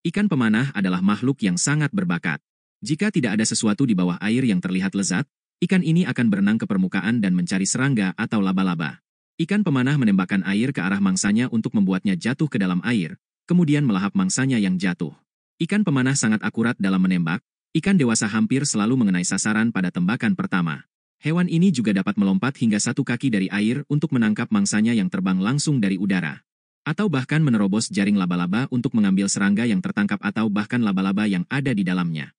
Ikan pemanah adalah makhluk yang sangat berbakat. Jika tidak ada sesuatu di bawah air yang terlihat lezat, ikan ini akan berenang ke permukaan dan mencari serangga atau laba-laba. Ikan pemanah menembakkan air ke arah mangsanya untuk membuatnya jatuh ke dalam air, kemudian melahap mangsanya yang jatuh. Ikan pemanah sangat akurat dalam menembak, ikan dewasa hampir selalu mengenai sasaran pada tembakan pertama. Hewan ini juga dapat melompat hingga satu kaki dari air untuk menangkap mangsanya yang terbang langsung dari udara. Atau bahkan menerobos jaring laba-laba untuk mengambil serangga yang tertangkap atau bahkan laba-laba yang ada di dalamnya.